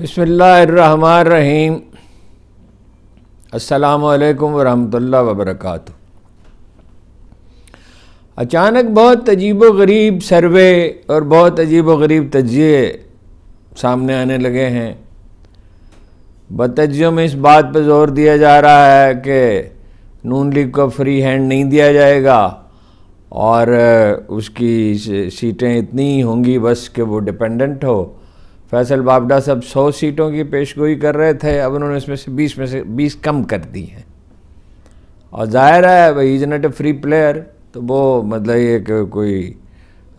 बसमीम अल्लाम वरहमल वबरक अचानक बहुत अजीब गरीब सर्वे और बहुत अजीब गरीब तजिए सामने आने लगे हैं बतजियों में इस बात पर जोर दिया जा रहा है कि नून लीग को फ्री हैंड नहीं दिया जाएगा और उसकी सीटें इतनी होंगी बस कि वो डिपेंडेंट हो फैसल बाबडा साहब सौ सीटों की पेशगोई कर रहे थे अब उन्होंने इसमें से बीस में से बीस कम कर दी हैं और जाहिर है भाई is not a free player तो वो मतलब ये कोई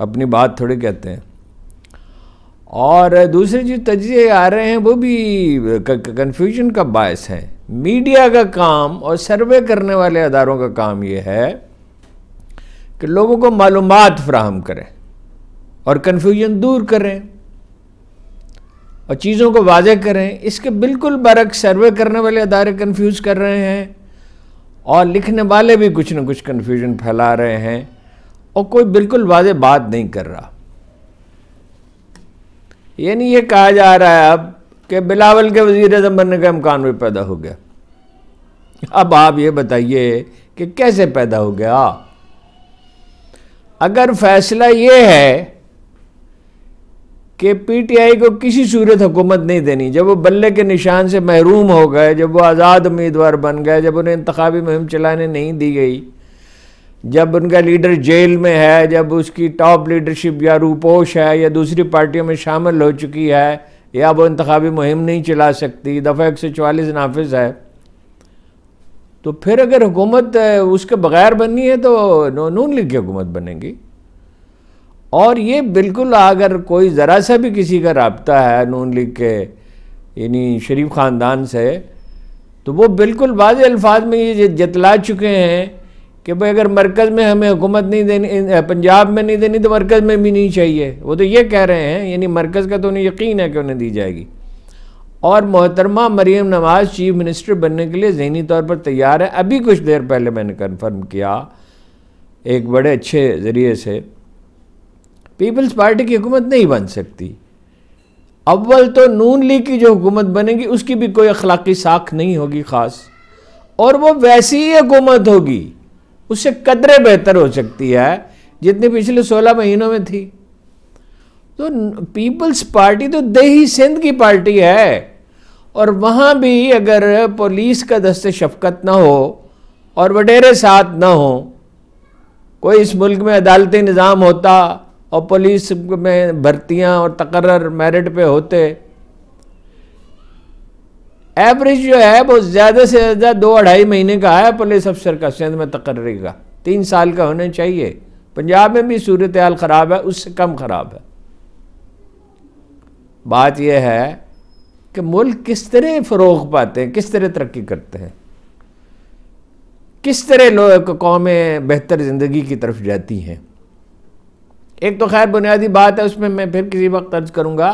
अपनी बात थोड़ी कहते हैं और दूसरे जो तजिए आ रहे हैं वो भी कन्फ्यूजन का बायस है मीडिया का काम और सर्वे करने वाले अदारों का काम ये है कि लोगों को मालूम फ्राहम करें और कन्फ्यूजन दूर करें और चीज़ों को वाजह करें इसके बिल्कुल बरक सर्वे करने वाले अदारे कंफ्यूज कर रहे हैं और लिखने वाले भी कुछ ना कुछ कन्फ्यूजन फैला रहे हैं और कोई बिल्कुल वाजे बात नहीं कर रहा यानी ये कहा जा रहा है अब कि बिलावल के वजीर अजम बनने का इम्कान भी पैदा हो गया अब आप ये बताइए कि कैसे पैदा हो गया अगर फैसला ये है कि पीटीआई को किसी सूरत हुकूमत नहीं देनी जब वो बल्ले के निशान से महरूम हो गए जब वो आज़ाद उम्मीदवार बन गए जब उन्हें इंतबी मुहिम चलाने नहीं दी गई जब उनका लीडर जेल में है जब उसकी टॉप लीडरशिप या रूपोश है या दूसरी पार्टियों में शामिल हो चुकी है या वो इंतबी मुहिम नहीं चला सकती दफ़ा एक सौ चवालीस नाफिज है तो फिर अगर हुकूमत उसके बगैर बननी है तो नून लीग की हुकूमत बनेगी और ये बिल्कुल अगर कोई ज़रा सा भी किसी का रबता है नून लीग के यानी शरीफ ख़ानदान से तो वो बिल्कुल बाज अल्फाज में ये जतला चुके हैं कि भाई अगर मरकज़ में हमें हुकूमत नहीं देनी पंजाब में नहीं देनी तो मरकज़ में भी नहीं चाहिए वो तो ये कह रहे हैं यानी मरकज़ का तो उन्हें यकीन है कि उन्हें दी जाएगी और मोहतरमा मरीम नवाज़ चीफ मिनिस्टर बनने के लिए जहनी तौर पर तैयार है अभी कुछ देर पहले मैंने कन्फर्म किया एक बड़े अच्छे ज़रिए से पीपल्स पार्टी की हुकूमत नहीं बन सकती अव्वल तो नून लीग की जो हुकूमत बनेगी उसकी भी कोई अखलाकी साख नहीं होगी ख़ास और वो वैसी ही हुकूमत होगी उससे कदरे बेहतर हो सकती है जितनी पिछले सोलह महीनों में थी तो पीपल्स पार्टी तो दही सिंध की पार्टी है और वहाँ भी अगर पुलिस का दस्त शफकत ना हो और वडेरे साथ ना हो कोई इस मुल्क में अदालती निज़ाम होता और पुलिस में भर्तियां और तकर्र मेरिट पे होते एवरेज जो है वो ज़्यादा से ज़्यादा दो अढ़ाई महीने का है पुलिस अफसर का सिंध में तकर्री का तीन साल का होना चाहिए पंजाब में भी सूरत हाल ख़राब है उससे कम ख़राब है बात यह है कि मुल्क किस तरह फ़रोग पाते हैं किस तरह तरक्की करते हैं किस तरह लोग कौमें बेहतर ज़िंदगी की तरफ जाती हैं एक तो खैर बुनियादी बात है उसमें मैं फिर किसी वक्त अर्ज करूँगा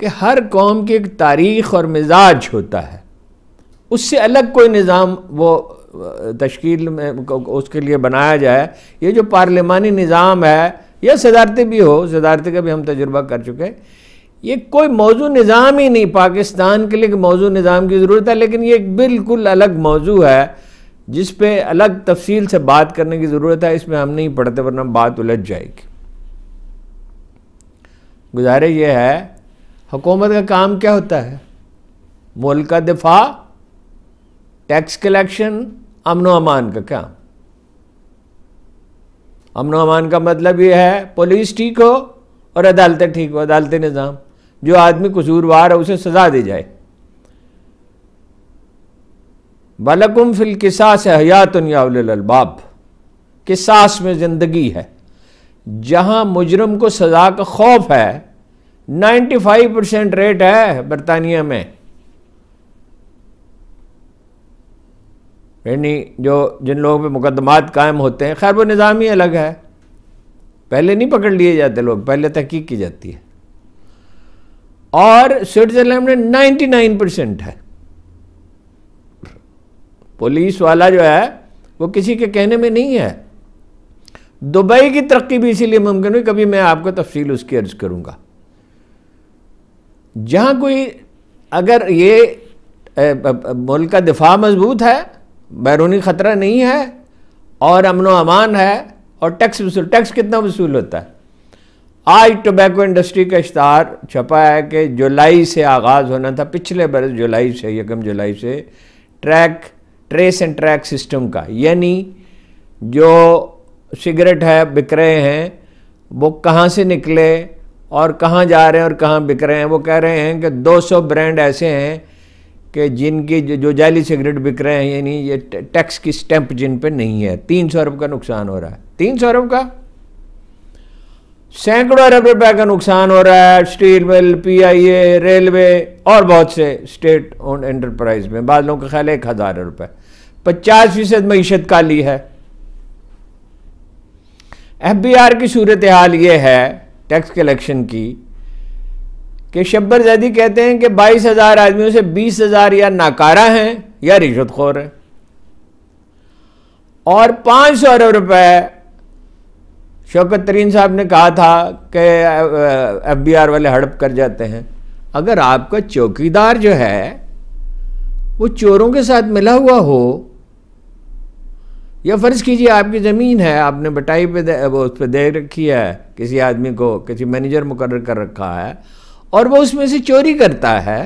कि हर कौम की एक तारीख और मिजाज होता है उससे अलग कोई निज़ाम वो तश्कील में उसके लिए बनाया जाए ये जो पार्लिमानी निज़ाम है या सदारती भी हो सदारती का भी हम तजुर्बा कर चुके हैं ये कोई मौजू निज़ाम ही नहीं पाकिस्तान के लिए एक मौजू निज़ाम की ज़रूरत है लेकिन ये एक बिल्कुल अलग मौजू है जिस पर अलग तफसील से बात करने की ज़रूरत है इसमें हम नहीं पढ़ते वरना बात उलझ जाएगी गुजारे ये है हुकूमत का काम क्या होता है मुल्क का दिफा टैक्स कलेक्शन अमनो अमान का काम अमन अमान का मतलब ये है पुलिस ठीक हो और अदालतें ठीक हो अदालत निज़ाम जो आदमी कसूरवार है उसे सज़ा दी जाए बलकुम फिल किसास हयातुन या किसास में ज़िंदगी है जहां मुजरम को सज़ा का खौफ है 95 परसेंट रेट है बरतानिया में यानी जो जिन लोगों पे मुकदमात कायम होते हैं खैर वो निज़ाम ही अलग है पहले नहीं पकड़ लिए जाते लोग पहले तहकीक की जाती है और स्विट्ज़रलैंड में 99 परसेंट है पुलिस वाला जो है वो किसी के कहने में नहीं है दुबई की तरक्की भी इसीलिए मुमकिन हुई कभी मैं आपको तफसील उसकी अर्ज़ करूँगा जहाँ कोई अगर ये मुल्क का दिफा मजबूत है बैरूनी ख़तरा नहीं है और अमनो अमान है और टैक्स वसूल टैक्स कितना वसूल होता है आज टोबैको इंडस्ट्री का इश्तहार छपा है कि जुलाई से आगाज़ होना था पिछले बरस जुलाई से यकम जुलाई से track trace and track system का यानी जो सिगरेट है बिक रहे हैं वो कहाँ से निकले और कहाँ जा रहे हैं और कहाँ बिक रहे हैं वो कह रहे हैं कि 200 ब्रांड ऐसे हैं कि जिनकी जो जाली सिगरेट बिक रहे हैं यानी ये टैक्स की स्टैंप जिन पे नहीं है तीन सौ अरब का नुकसान हो रहा है तीन सौ अरब का सैकड़ों अरब रुपए का नुकसान हो रहा है स्टील मिल पीआईए रेलवे और बहुत से स्टेट ओन एंटरप्राइज में बादलों का ख्याल है एक हज़ार रुपये पचास फीसद मीशत काली है एफ की सूरत हाल ये है टैक्स कलेक्शन की कि शब्बर जैदी कहते हैं कि बाईस हज़ार आदमियों से बीस हज़ार या नाकारा हैं या रिश्वतखोर हैं और पाँच सौ अरब रुपए शौकत तरीन साहब ने कहा था कि एफ बी आर वाले हड़प कर जाते हैं अगर आपका चौकीदार जो है वो चोरों के साथ मिला हुआ हो या फ़र्ज़ कीजिए आपकी ज़मीन है आपने बटाई पे दे, वो उस पर दे रखी है किसी आदमी को किसी मैनेजर मुकर कर रखा है और वो उसमें से चोरी करता है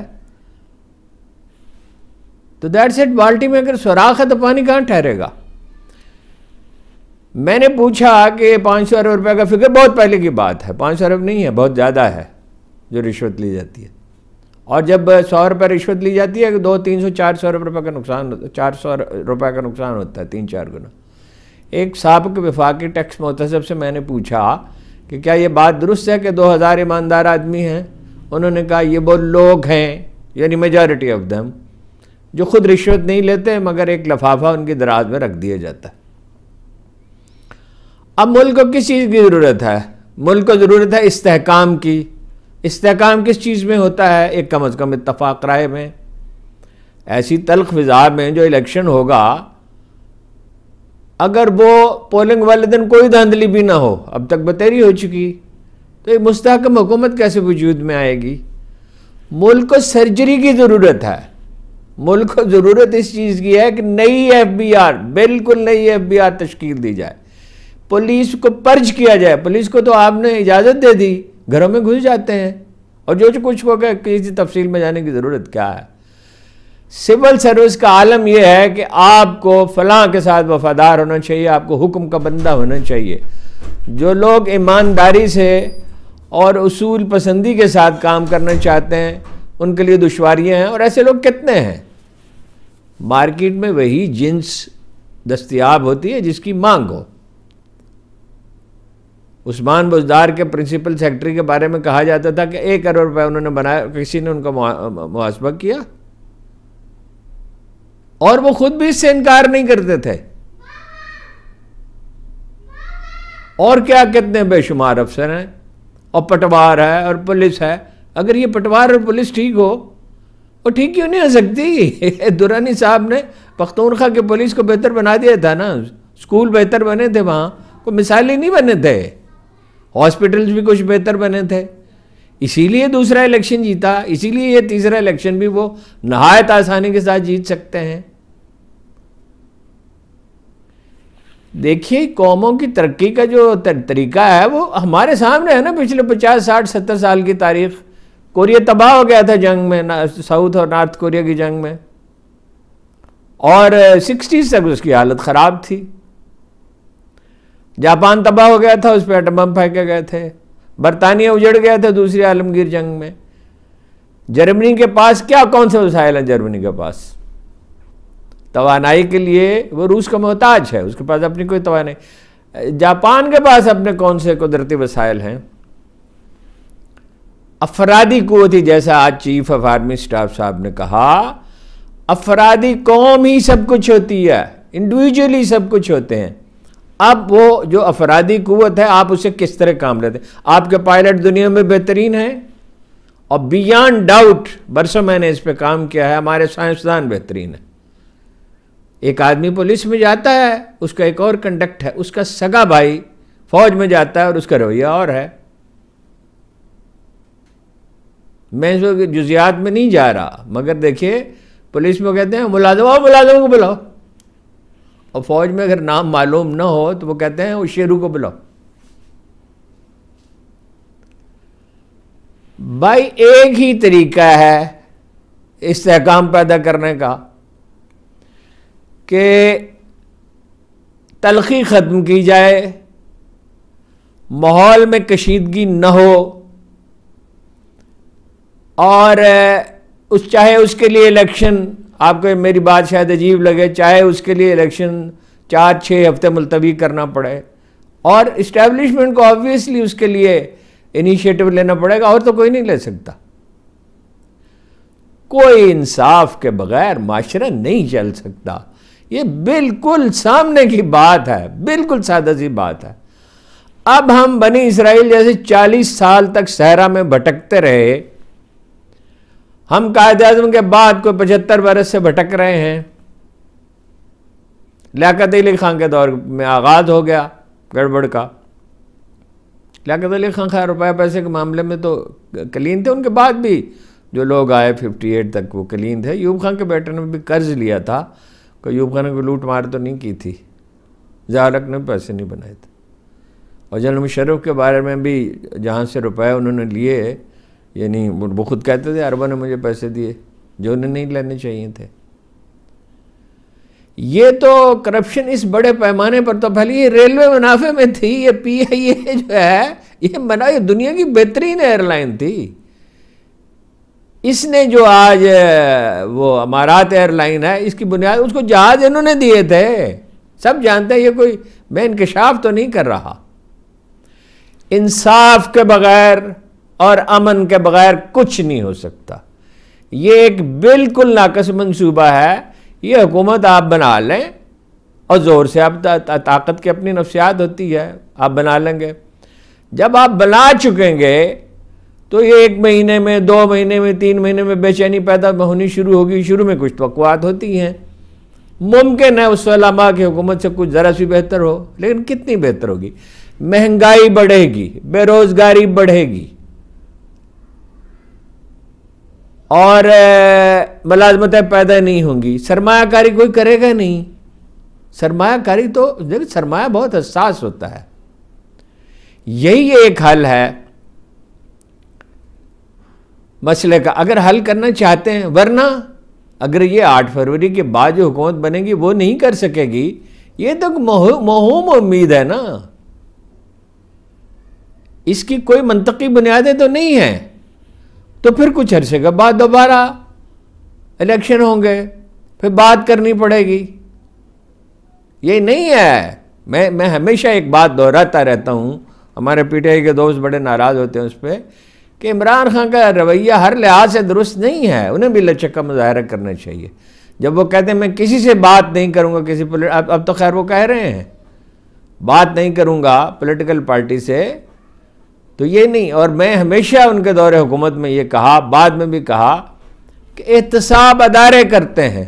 तो दैट सेट बाल्टी में अगर सुराख है तो पानी कहाँ ठहरेगा मैंने पूछा कि पाँच सौ अरब रुपये का फिक्र बहुत पहले की बात है पाँच सौ अरब नहीं है बहुत ज़्यादा है जो रिश्वत ली जाती है और जब सौ रुपये रिश्वत ली जाती है दो तीन सौ चार सौ रुपये का नुकसान चार सौ रुपये का नुकसान होता है तीन चार गुना एक सबक विफाक़ी टैक्स महतसब से मैंने पूछा कि क्या ये बात दुरुस्त है कि दो हज़ार ईमानदार आदमी हैं उन्होंने कहा ये वो लोग हैं यानी मेजॉरिटी ऑफ दम जो खुद रिश्वत नहीं लेते मगर एक लफाफा उनकी दराज में रख दिया जाता है अब मुल्क को किस चीज़ की ज़रूरत है मुल्क को ज़रूरत है इस्तेकाम की इस्तेकाम किस चीज़ में होता है एक कम अज़ कम इतफाक़ राय में ऐसी तलख फ़िज़ा में जो इलेक्शन होगा अगर वो पोलिंग वाले दिन कोई धांधली भी ना हो अब तक बतेरी हो चुकी तो एक मुस्तकम हुकूमत कैसे वजूद में आएगी मुल्क को सर्जरी की ज़रूरत है मुल्क को ज़रूरत इस चीज़ की है कि नई एफ बी आर बिल्कुल नई एफ बी आर तश्कील दी जाए पुलिस को पर्ज किया जाए पुलिस को तो आपने इजाज़त दे दी घरों में घुस जाते हैं और जो जो कुछ गया किसी तफसील में जाने की ज़रूरत क्या है सिविल सर्विस का आलम यह है कि आपको फलां के साथ वफादार होना चाहिए आपको हुक्म का बंदा होना चाहिए जो लोग ईमानदारी से और असूल पसंदी के साथ काम करना चाहते हैं उनके लिए दुशारियाँ हैं और ऐसे लोग कितने हैं मार्केट में वही जिन्स दस्तियाब होती है जिसकी मांग हो उस्मान बुजदार के प्रिंसिपल सेक्रेटरी के बारे में कहा जाता था कि एक करोड़ रुपए उन्होंने बनाया किसी ने उनका मुआसबा किया और वो खुद भी इससे इनकार नहीं करते थे और क्या कितने बेशुमार अफसर हैं और पटवार है और पुलिस है अगर ये पटवार और पुलिस ठीक हो वो ठीक क्यों नहीं हो सकती दुरानी साहब ने पख्तूनखा के पुलिस को बेहतर बना दिया था ना स्कूल बेहतर बने थे वहाँ को मिसाल ही नहीं बने थे हॉस्पिटल्स भी कुछ बेहतर बने थे इसीलिए दूसरा इलेक्शन जीता इसीलिए ये तीसरा इलेक्शन भी वो नहायत आसानी के साथ जीत सकते हैं देखिए कौमों की तरक्की का जो तर, तरीका है वो हमारे सामने है ना पिछले पचास साठ सत्तर साल की तारीख कोरिया तबाह हो गया था जंग में साउथ और नॉर्थ कोरिया की जंग में और सिक्सटीज तक उसकी हालत ख़राब थी जापान तबाह हो गया था उस पर एटम बम फेंके गए थे बरतानिया उजड़ गए थे दूसरे आलमगीर जंग में जर्मनी के पास क्या कौन से मिसाइल हैं जर्मनी के पास तोानाई के लिए वो रूस का मोहताज है उसके पास अपनी कोई तोानाई जापान के पास अपने कौन से कुदरती वसाइल हैं अफरादी कुत जैसा आज चीफ ऑफ आर्मी स्टाफ साहब ने कहा अफरादी कौम ही सब कुछ होती है इंडिविजुअली सब कुछ होते हैं अब वो जो अफराधी कुत है आप उसे किस तरह काम लेते हैं आपके पायलट दुनिया में बेहतरीन हैं और बियॉन्ड डाउट बरसों मैंने इस पर काम किया है हमारे साइंसदान बेहतरीन है एक आदमी पुलिस में जाता है उसका एक और कंडक्ट है उसका सगा भाई फौज में जाता है और उसका रवैया और है मैं जुजियात में नहीं जा रहा मगर देखिए पुलिस में कहते हैं मुलाजम आओ मुलाजम को बुलाओ और फौज में अगर नाम मालूम ना हो तो वो कहते हैं उस शेरू को बुलाओ भाई एक ही तरीका है इस्तेकाम पैदा करने का कि तलखी ख़त्म की जाए माहौल में कशीदगी न हो और उस चाहे उसके लिए इलेक्शन आपको मेरी बात शायद अजीब लगे चाहे उसके लिए इलेक्शन चार छः हफ्ते मुलतवी करना पड़े और इस्टेब्लिशमेंट को ऑब्वियसली उसके लिए इनिशिएटिव लेना पड़ेगा और तो कोई नहीं ले सकता कोई इंसाफ के बगैर माशरा नहीं चल सकता ये बिल्कुल सामने की बात है बिल्कुल सादा सी बात है अब हम बनी इसराइल जैसे 40 साल तक सहरा में भटकते रहे हम कायद अजम के बाद कोई पचहत्तर बरस से भटक रहे हैं लियाकत अली खान के दौर में आगाज़ हो गया गड़बड़ का लियाकत अली खान खैर रुपये पैसे के मामले में तो क्लीन थे उनके बाद भी जो लोग आए 58 तक वो क्लीन थे यूब खान के बेटे ने भी कर्ज लिया था कोई यूब खान ने कोई लूट मार तो नहीं की थी जहालक ने पैसे नहीं बनाए थे और जनरल मुशरफ के बारे में भी जहाँ से रुपए उन्होंने लिए यानी वो खुद कहते थे अरबों ने मुझे पैसे दिए जो उन्हें नहीं लेने चाहिए थे ये तो करप्शन इस बड़े पैमाने पर तो पहले ये रेलवे मुनाफे में थी ये पी आई ए जो है ये मना ये दुनिया की बेहतरीन एयरलाइन थी इसने जो आज वो अमारात एयरलाइन है इसकी बुनियाद उसको जहाज इन्होंने दिए थे सब जानते हैं ये कोई मैं इंकशाफ तो नहीं कर रहा इंसाफ के बगैर और अमन के बगैर कुछ नहीं हो सकता ये एक बिल्कुल नाकस मनसूबा है ये हुकूमत आप बना लें और ज़ोर से आप ता, ता, ताकत की अपनी नफसियात होती है आप बना लेंगे जब आप बना चुकेंगे तो ये एक महीने में दो महीने में तीन महीने में बेचैनी पैदा होनी शुरू होगी शुरू में कुछ तोक़ात होती हैं मुमकिन है उस वलामा की हुकूमत से कुछ ज़रा सी बेहतर हो लेकिन कितनी बेहतर होगी महंगाई बढ़ेगी बेरोज़गारी बढ़ेगी और मुलाजमतें पैदा नहीं होंगी सरमाकारी कोई करेगा नहीं सरमाकारी तो देखिए सरमाया बहुत हसास होता है यही एक हल है मसले का अगर हल करना चाहते हैं वरना अगर ये आठ फरवरी के बाद जो हुकूमत बनेगी वो नहीं कर सकेगी ये तो महूम उम्मीद है ना इसकी कोई मनतकी बुनियादें तो नहीं हैं तो फिर कुछ अरसे के बाद दोबारा इलेक्शन होंगे फिर बात करनी पड़ेगी ये नहीं है मैं मैं हमेशा एक बात दोहराता रहता हूँ हमारे पीटीआई के दोस्त बड़े नाराज़ होते हैं उस पर कि इमरान खान का रवैया हर लिहाज से दुरुस्त नहीं है उन्हें भी लचक का मुजाहरा करना चाहिए जब वो कहते हैं मैं किसी से बात नहीं करूँगा किसी अब अब तो खैर वो कह रहे हैं बात नहीं करूँगा पोलिटिकल पार्टी से तो ये नहीं और मैं हमेशा उनके दौर हुकूमत में ये कहा बाद में भी कहा कि एहतसाब अदारे करते हैं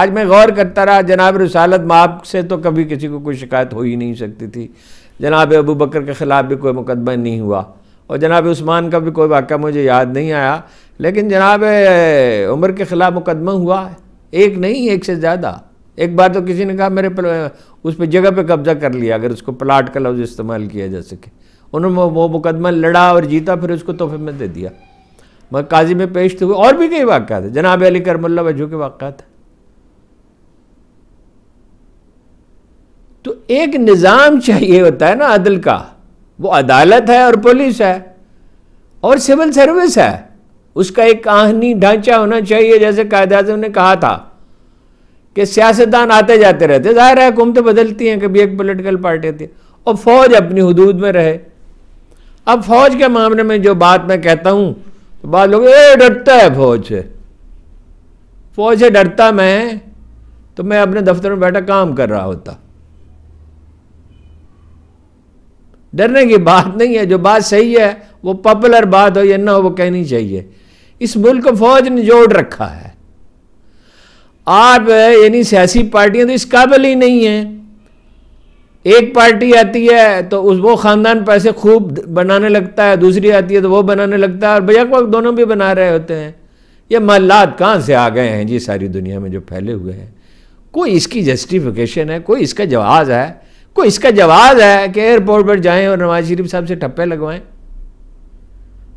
आज मैं गौर करता रहा जनाब रसालत माप से तो कभी किसी को कोई शिकायत हो ही नहीं सकती थी जनाब अबू बकर के ख़िलाफ़ भी कोई मुकदमा नहीं हुआ और जनाब उस्मान का भी कोई वाक़ मुझे याद नहीं आया लेकिन जनाब उमर के ख़िलाफ़ मुकदमा हुआ एक नहीं एक से ज़्यादा एक बार तो किसी ने कहा मेरे उस पर जगह पर कब्ज़ा कर लिया अगर उसको प्लाट का लफ्ज़ इस्तेमाल किया जा सके उन्होंने वो मुकदमा लड़ा और जीता फिर उसको तोहफे में दे दिया मगर काजी में पेश तो हुए और भी कई वाक़ थे जनाब अली करमल्ला वजू के वाक़ थे तो एक निज़ाम चाहिए होता है ना अदल का वो अदालत है और पुलिस है और सिविल सर्विस है उसका एक कहानी ढांचा होना चाहिए जैसे कायद अजम ने कहा था कि सियासतदान आते जाते रहते ज़ाहिर है हुकूमतें बदलती हैं कभी एक पोलिटिकल पार्टी आती है और फौज अपनी हदूद में रहे अब फौज के मामले में जो बात मैं कहता हूं तो बात लोग डरता है फौज से फौज से डरता मैं तो मैं अपने दफ्तर में बैठा काम कर रहा होता डरने की बात नहीं है जो बात सही है वो पॉपुलर बात हो या ना हो वो कहनी चाहिए इस मुल्क को फौज ने जोड़ रखा है आप यानी सियासी पार्टियां तो इस काबिल ही नहीं हैं एक पार्टी आती है तो उस वो ख़ानदान पैसे खूब बनाने लगता है दूसरी आती है तो वो बनाने लगता है और भैया को दोनों भी बना रहे होते हैं ये मल्लात कहाँ से आ गए हैं जी सारी दुनिया में जो फैले हुए हैं कोई इसकी जस्टिफिकेशन है कोई इसका जवाज़ है कोई इसका जवाज़ है कि एयरपोर्ट पर जाएं और नवाज शरीफ साहब से ठप्पे लगवाएं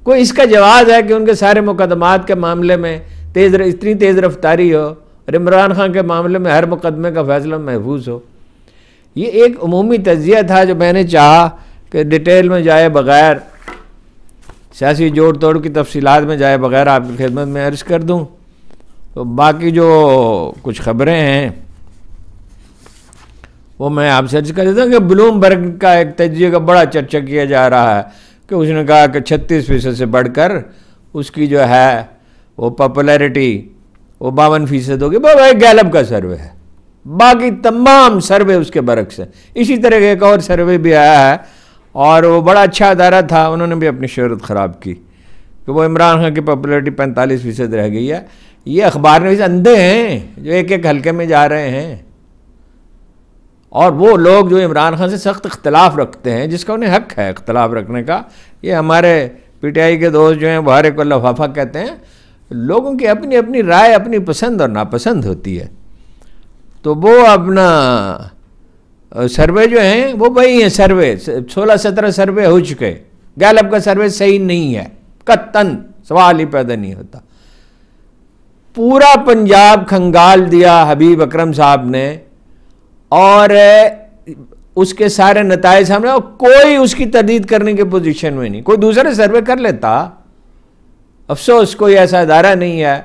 कोई इसका जवाज़ है कि उनके सारे मुकदमात के मामले में तेज़ इतनी तेज़ रफ्तारी हो और इमरान खान के मामले में हर मुकदमे का फैसला महफूज हो ये एक अमूमी तजिया था जो मैंने चाह कि डिटेल में जाए बग़ैर सियासी जोड़ तोड़ की तफसीत में जाए बग़ैर आपकी खिदमत में अर्ज़ कर दूँ तो बाकी जो कुछ ख़बरें हैं वो मैं आपसे अर्ज कर देता हूँ कि ब्लूमबर्ग का एक तजिए का बड़ा चर्चा किया जा रहा है कि उसने कहा कि छत्तीस फीसद से बढ़कर उसकी जो है वो पॉपुलैरिटी वो बावन फीसद होगी बहुत गैलब का सर्वे है बाकी तमाम सर्वे उसके बरक्स है इसी तरह का एक और सर्वे भी आया है और वो बड़ा अच्छा अदारा था उन्होंने भी अपनी शहरत ख़राब की कि वो इमरान खान की पॉपुलरिटी पैंतालीस फीसद रह गई है ये अखबार में अंधे हैं जो एक एक हल्के में जा रहे हैं और वो लोग जो इमरान खान से सख्त अख्तिलाफ़ रखते हैं जिसका उन्हें हक है अख्तिलाफ़ रखने का ये हमारे पीटीआई के दोस्त जो हैं वो हर एक को लफाफा कहते हैं लोगों की अपनी अपनी राय अपनी पसंद और नापसंद होती है तो वो अपना सर्वे जो है वो वही है सर्वे सोलह सत्रह सर्वे हो चुके गैलप का सर्वे सही नहीं है कत्तन सवाल ही पैदा नहीं होता पूरा पंजाब खंगाल दिया हबीब अकरम साहब ने और उसके सारे नतज सामने और कोई उसकी तरदीद करने के पोजीशन में नहीं कोई दूसरे सर्वे कर लेता अफसोस कोई ऐसा अदारा नहीं है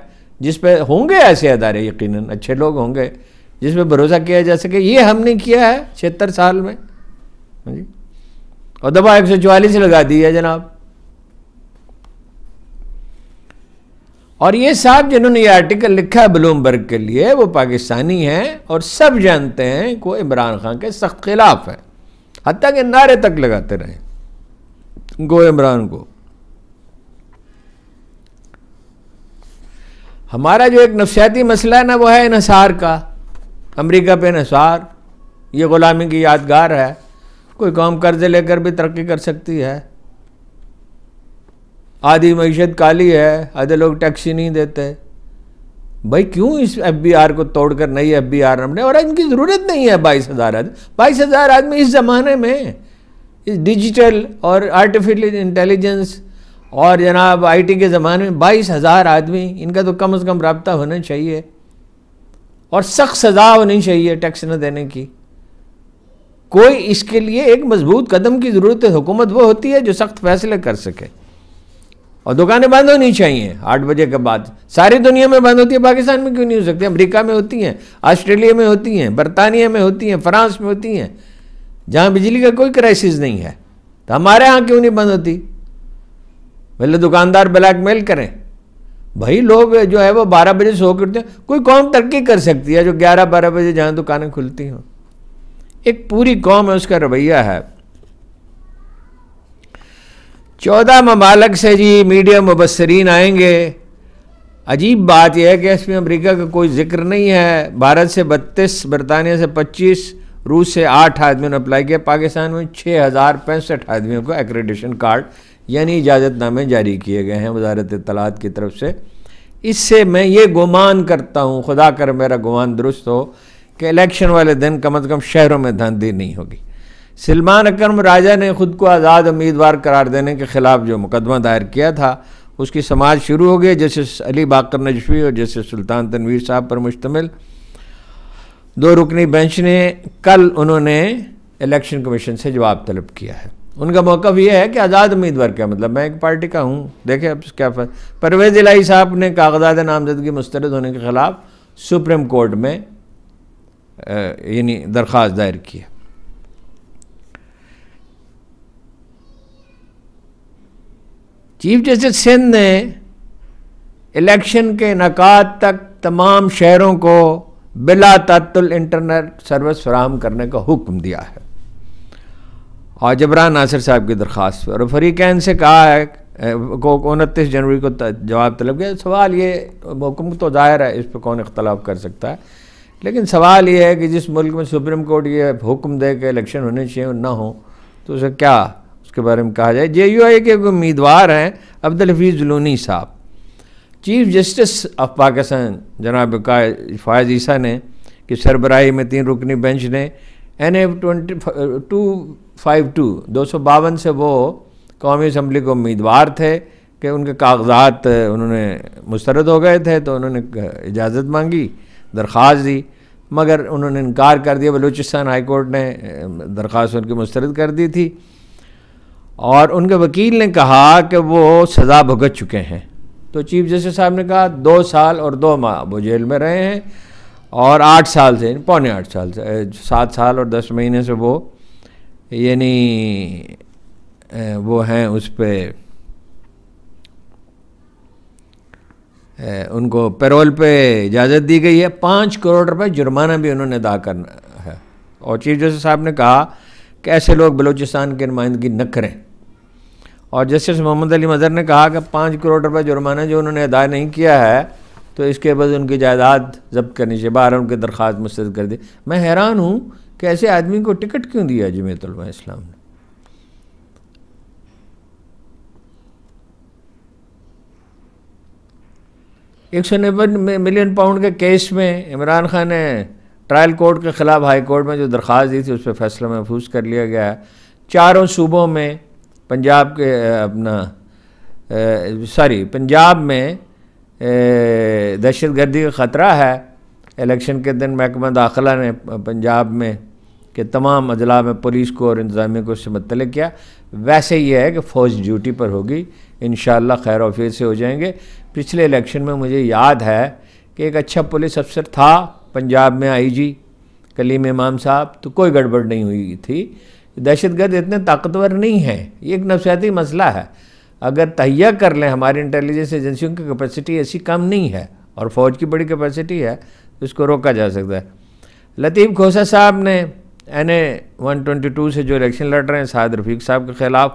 जिस पे होंगे ऐसे अदारे यकीनन अच्छे लोग होंगे जिसमें भरोसा किया जा सके ये हमने किया है छिहत्तर साल में हाँ जी और दबा एक सौ चौवालीस लगा दी है जनाब और ये साहब जिन्होंने ये आर्टिकल लिखा है ब्लूमबर्ग के लिए वो पाकिस्तानी हैं और सब जानते हैं को इमरान खान के सख्त खिलाफ है हती के नारे तक लगाते रहे गो इमरान को हमारा जो एक नफसियाती मसला है ना वो है इनसार का अमेरिका पे नसार ये ग़ुलामी की यादगार है कोई कौम कर्ज़े लेकर भी तरक्की कर सकती है आधी मीशत काली है आधे लोग टैक्सी नहीं देते भाई क्यों इस एफ बी आर को तोड़कर नई एफ बी आर हमने और इनकी ज़रूरत नहीं है बाईस हज़ार आदमी बाईस हज़ार आदमी इस ज़माने में इस डिजिटल और आर्टिफिशियल इंटेलिजेंस और जनाब आईटी के ज़माने में बाईस हज़ार आदमी इनका तो कम अज़ कम रबता होना चाहिए और सख्त सजा होनी चाहिए टैक्स न देने की कोई इसके लिए एक मजबूत कदम की ज़रूरत है हुकूमत वो होती है जो सख्त फैसले कर सके और दुकानें बंद होनी चाहिए आठ बजे के बाद सारी दुनिया में बंद होती है पाकिस्तान में क्यों नहीं हो सकती अमरीका में होती हैं ऑस्ट्रेलिया में होती हैं बरतानिया में होती हैं फ्रांस में होती हैं जहाँ बिजली का कोई क्राइसिस नहीं है तो हमारे यहाँ क्यों नहीं बंद होती पहले दुकानदार ब्लैक मेल करें भाई लोग जो है वो बारह बजे सो के उठते हैं कोई कौम तरक्की कर सकती है जो ग्यारह बारह बजे जहाँ दुकानें खुलती हों एक पूरी कौम है उसका रवैया है चौदह ममालक से जी मीडिया मुबसरीन आएंगे अजीब बात यह है कि इसमें अमेरिका का कोई जिक्र नहीं है भारत से बत्तीस बरतानिया से पच्चीस रूस से आठ आदमियों ने अप्लाई किया पाकिस्तान में छः हज़ार पैंसठ आदमियों को एक्रेडिशन कार्ड यानी इजाज़तनामे जारी किए गए हैं वजारत तलात की तरफ से इससे मैं ये गुमान करता हूँ खुदा कर मेरा गुमान दुरुस्त हो कि इलेक्शन वाले दिन कम अज़ कम शहरों में धांधी नहीं होगी सलमान अक्रम राजा ने खुद को आज़ाद उम्मीदवार करार देने के ख़िलाफ़ जो मुकदमा दायर किया था उसकी समाज शुरू हो गई जस्टिस अली बाकर नजफी और जस्टिस सुल्तान तनवीर साहब पर मुश्तमिल दो रुकनी बेंच ने कल उन्होंने इलेक्शन कमीशन से जवाब तलब किया है उनका मौकफ ये है कि आज़ाद उम्मीदवार क्या मतलब मैं एक पार्टी का हूँ देखें अब क्या परवेज़ इलाही साहब ने कागजात नामजदगी मुस्तरद होने के ख़िलाफ़ सुप्रीम कोर्ट में यानी दरख्वास्त दायर की है चीफ जस्टिस सिंध ने इलेक्शन के इनका तक तमाम शहरों को बिला तत्ल इंटरनेट सर्विस फ्राहम करने का हुक्म दिया है और जबरान नासिर साहब की दरख्वास्त पर और फरीकैन से कहा है को उनतीस जनवरी को जवाब तलब किया सवाल ये हुक्म तो ज़ाहिर है इस पर कौन इख्तलाफ कर सकता है लेकिन सवाल ये है कि जिस मुल्क में सुप्रीम कोर्ट ये हुक्म दे के इलेक्शन होने चाहिए ना हो तो उसे क्या उसके बारे में कहा जाए जे यू आई के उम्मीदवार हैं अब्दुल हफीज़ लूनी साहब चीफ जस्टिस ऑफ पाकिस्तान जनाब फायज ईसा ने कि सरबराही में तीन रुकनी बेंच ने N A twenty two five two दो सौ बावन से वो कौमी असम्बली के उम्मीदवार थे कि उनके कागजात उन्होंने मुस्रद हो गए थे तो उन्होंने इजाज़त मांगी दरख्वास दी मगर उन्होंने इनकार कर दिया बलूचिस्तान हाई कोर्ट ने दरख्वास उनकी मुस्रद कर दी थी और उनके वकील ने कहा कि वो सज़ा भुगत चुके हैं तो चीफ जस्टिस साहब ने कहा दो साल और दो माह वो जेल में रहे हैं और आठ साल से पौने आठ साल से सात साल और दस महीने से वो यानी वो हैं उस पर उनको पेरोल पे इजाज़त दी गई है पाँच करोड़ रुपए जुर्माना भी उन्होंने अदा करना है और चीफ जस्टिस साहब ने कहा कि ऐसे लोग बलूचिस्तान की नुमाइंदगी न करें और जस्टिस मोहम्मद अली मज़र ने कहा कि पाँच करोड़ रुपए जुर्माना जो उन्होंने अदा नहीं किया है तो इसके बाद उनकी जायदाद जब्त करनी चाहिए बाहर उनकी दरख्वास्त मुस्द कर दी मैं हैरान हूँ कि ऐसे आदमी को टिकट क्यों दिया जमीयतलमा इस्लाम ने एक सौ नब्बे मिलियन पाउंड के केस में इमरान खान ने ट्रायल कोर्ट के ख़िलाफ़ हाई कोर्ट में जो दरख्वास्त दी थी उस पर फैसला महफूज कर लिया गया चारों सूबों में पंजाब के अपना सॉरी पंजाब में दहशत गर्दी का ख़तरा है इलेक्शन के दिन महकमा दाखिला ने पंजाब में के तमाम अजला में पुलिस को और इंतजामिया को उससे मुतल किया वैसे ये है कि फ़ौज ड्यूटी पर होगी इन खैर ऑफिस से हो जाएंगे पिछले इलेक्शन में मुझे याद है कि एक अच्छा पुलिस अफसर था पंजाब में आई जी कलीम इमाम साहब तो कोई गड़बड़ नहीं हुई थी दहशत गर्द इतने ताकतवर नहीं हैं ये एक नफसियाती मसला है अगर तहिया कर लें हमारी इंटेलिजेंस एजेंसियों की कैपेसिटी ऐसी कम नहीं है और फ़ौज की बड़ी कैपेसिटी है इसको रोका जा सकता है लतीफ़ खोसा साहब ने N A one twenty two से जो इलेक्शन लड़ रहे हैं शाहद रफीक साहब के ख़िलाफ़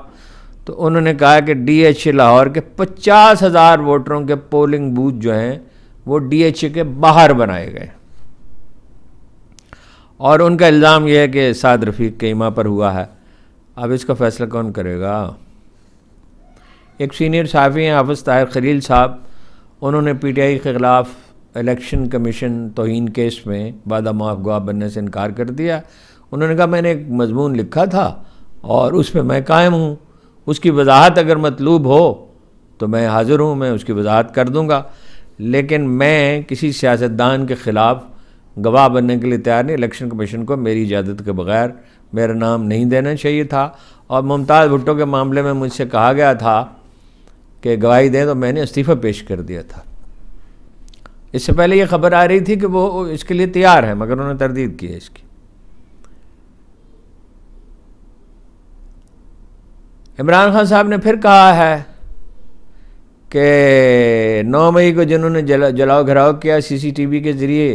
तो उन्होंने कहा कि डी एच ए लाहौर के पचास हज़ार वोटरों के पोलिंग बूथ जो हैं वो डी एच ए के बाहर बनाए गए और उनका इल्ज़ाम यह है कि साद रफीक के इमा पर हुआ है अब इसका फ़ैसला कौन करेगा एक सीनियर साफ़ी हैं हाफज ताहिर खलील साहब उन्होंने पी टी आई के ख़िलाफ़ इलेक्शन कमीशन तोहन केस में वादा माफ बनने से इनकार कर दिया उन्होंने कहा मैंने एक मजमून लिखा था और उस पर मैं कायम हूँ उसकी वजाहत अगर मतलूब हो तो मैं हाज़िर हूँ मैं उसकी वजाहत कर दूँगा लेकिन मैं किसी सियासतदान के ख़िलाफ़ गवाह बनने के लिए तैयार नहीं इलेक्शन कमीशन को मेरी इजाज़त के बगैर मेरा नाम नहीं देना चाहिए था और मुमताज़ भुट्टो के मामले में मुझसे कहा गया था कि गवाही दें तो मैंने इस्तीफ़ा पेश कर दिया था इससे पहले ये खबर आ रही थी कि वो इसके लिए तैयार है मगर उन्होंने तरदीद की है इसकी इमरान खान साहब ने फिर कहा है कि 9 मई को जिन्होंने जला जलाओ घराव किया सीसीटीवी के ज़रिए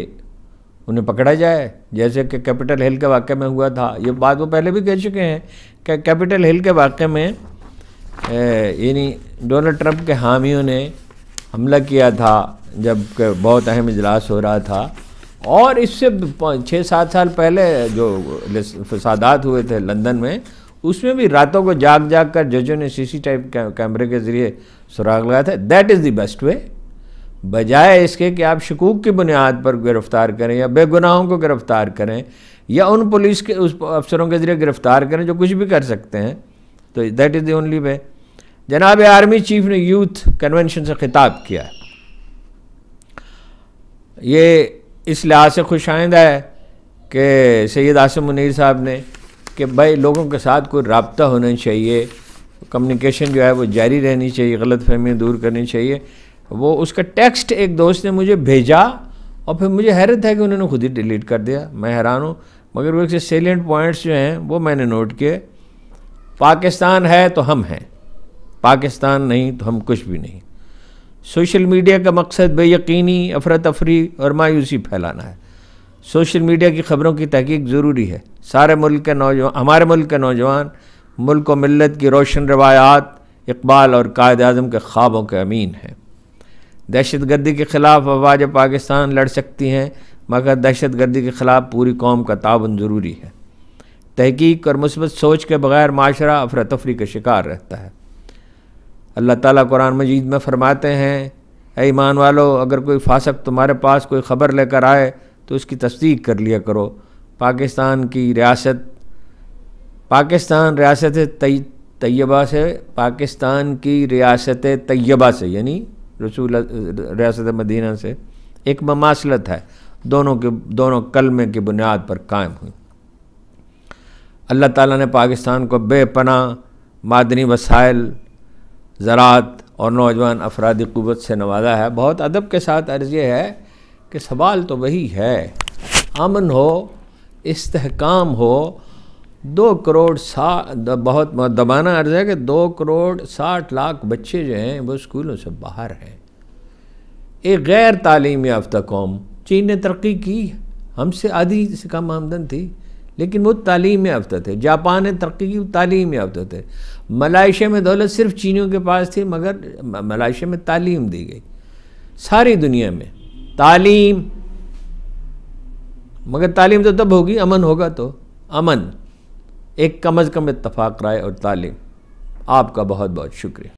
उन्हें पकड़ा जाए जैसे कि कैपिटल हिल के वाक़े में हुआ था ये बात वो पहले भी कह चुके हैं कि कैपिटल हिल के वाक़े में यानी डोनाल्ड ट्रंप के हामियों ने हमला किया था जब बहुत अहम इजलास हो रहा था और इससे छः सात साल पहले जो फसादात हुए थे लंदन में उसमें भी रातों को जाग जाग कर जजों ने सी टाइप कैमरे के ज़रिए सुराग लगाया था that is the best way बजाय इसके कि आप शकूक की बुनियाद पर गिरफ़्तार करें या बेगुनाहों को गिरफ़्तार करें या उन पुलिस के उस अफसरों के ज़रिए गिरफ़्तार करें जो कुछ भी कर सकते हैं तो that is the only way जनाब आर्मी चीफ ने यूथ कन्वेंशन से खिताब किया है ये इस लिहाज से खुश आइंदा है कि सैद आसम मुनीर साहब ने कि भाई लोगों के साथ कोई रबता होना चाहिए कम्युनिकेशन जो है वो जारी रहनी चाहिए गलत फहमी दूर करनी चाहिए वो उसका टेक्स्ट एक दोस्त ने मुझे भेजा और फिर मुझे हैरत है कि उन्होंने खुद ही डिलीट कर दिया मैं हैरान हूँ मगर वो एक सेलियंट पॉइंट्स जो हैं वो मैंने नोट किए पाकिस्तान है तो हम हैं पाकिस्तान नहीं तो हम कुछ भी नहीं सोशल मीडिया का मकसद बेयकीनी अफरा तफरी और मायूसी फैलाना है सोशल मीडिया की खबरों की तहकीक ज़रूरी है सारे मुल्क के नौजवान हमारे मुल्क के नौजवान मुल्क व मिलत की रोशन रवायात इकबाल और कायद अजम के ख्वाबों के अमीन हैं दहशत गर्दी के ख़िलाफ़ आवाज़ पाकिस्तान लड़ सकती हैं मगर दहशत गर्दी के ख़िलाफ़ पूरी कौम का ताउन ज़रूरी है तहकीक और मुस्बत सोच के बग़ैर माशरा अफरा तफरी का शिकार रहता है अल्लाह ताला कुरान मजीद में फ़रमाते हैं ईमान वालो अगर कोई फासक तुम्हारे पास कोई ख़बर लेकर आए तो उसकी तस्दीक कर लिया करो पाकिस्तान की रियासत पाकिस्तान रियासत तय्यबा से पाकिस्तान की रियासत तैयबा से यानी रसूल रियासत मदीना से एक ममासलत है दोनों के दोनों कलमे की बुनियाद पर कायम हुई अल्लाह ताला ने पाकिस्तान को बेपना मादनी वसाइल ज़रात और नौजवान अफराद क़ुत से नवाजा है बहुत अदब के साथ अर्ज़ ये है कि सवाल तो वही है अमन हो इसकाम हो दो करोड़ सा बहुत दबाना अर्ज़ है कि दो करोड़ साठ लाख बच्चे जो हैं वो स्कूलों से बाहर हैं एक गैर तालीम याफ्ता कौम चीन ने तरक्की की हमसे आधी से कम आमदन थी लेकिन वो तालीम याफ्ता थे जापान है तरक्की की तालीम याफ्ता थे मलाइशिया में दौलत सिर्फ चीनियों के पास थी मगर मलाइशिया में तालीम दी गई सारी दुनिया में तालीम मगर तालीम तो तब होगी अमन होगा तो अमन एक कम अज़ कम इतफाक़ राय और तालीम आपका बहुत बहुत शुक्रिया